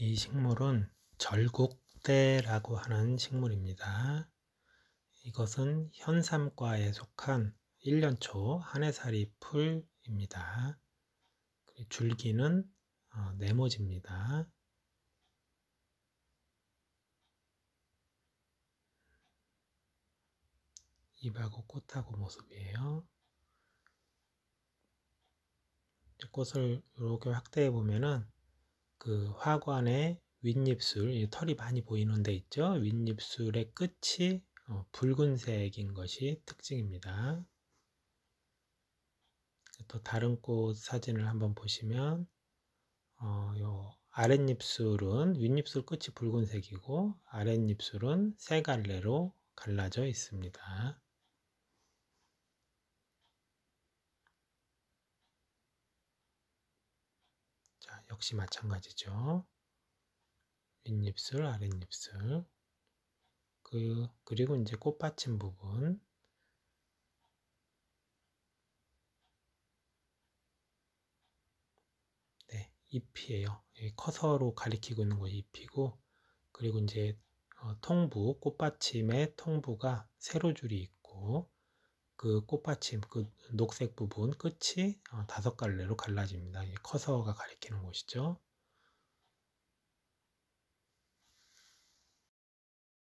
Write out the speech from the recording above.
이 식물은 절곡대라고 하는 식물입니다. 이것은 현삼과에 속한 1년초 한해살이 풀입니다. 줄기는 어, 네모지입니다. 잎하고 꽃하고 모습이에요. 꽃을 이렇게 확대해 보면은 그 화관의 윗입술, 털이 많이 보이는 데 있죠. 윗입술의 끝이 어, 붉은색인 것이 특징입니다. 또 다른 꽃 사진을 한번 보시면 어, 요 아랫입술은 윗입술 끝이 붉은색이고 아랫입술은 세 갈래로 갈라져 있습니다. 역시 마찬가지죠. 윗입술, 아랫입술. 그, 그리고 이제 꽃받침 부분. 네, 잎이에요. 예, 커서로 가리키고 있는 거 잎이고, 그리고 이제 어, 통부, 꽃받침의 통부가 세로 줄이 있고, 그 꽃받침 그 녹색 부분 끝이 어, 다섯 갈래로 갈라집니다. 커서가 가리키는 곳이죠.